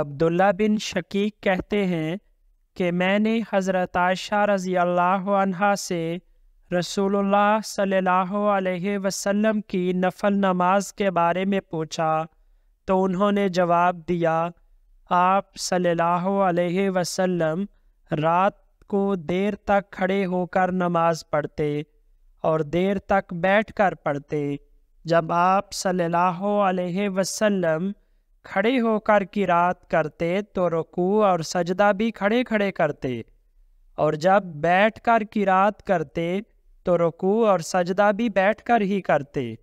अब्दुल्ला बिन शकीक कहते हैं कि मैंने हज़रत आयशा रज़ी अल्लाह से रसूलुल्लाह सल्लल्लाहु अलैहि वसल्लम की नफल नमाज के बारे में पूछा तो उन्होंने जवाब दिया आप सल्लल्लाहु अलैहि वसल्लम रात को देर तक खड़े होकर नमाज पढ़ते और देर तक बैठकर पढ़ते जब आप सल्लल्लाहु अलैहि वसल्लम खड़े होकर की रात करते तो रुकू और सजदा भी खड़े खड़े करते और जब बैठ कर की रात करते तो रुकू और सजदा भी बैठ कर ही करते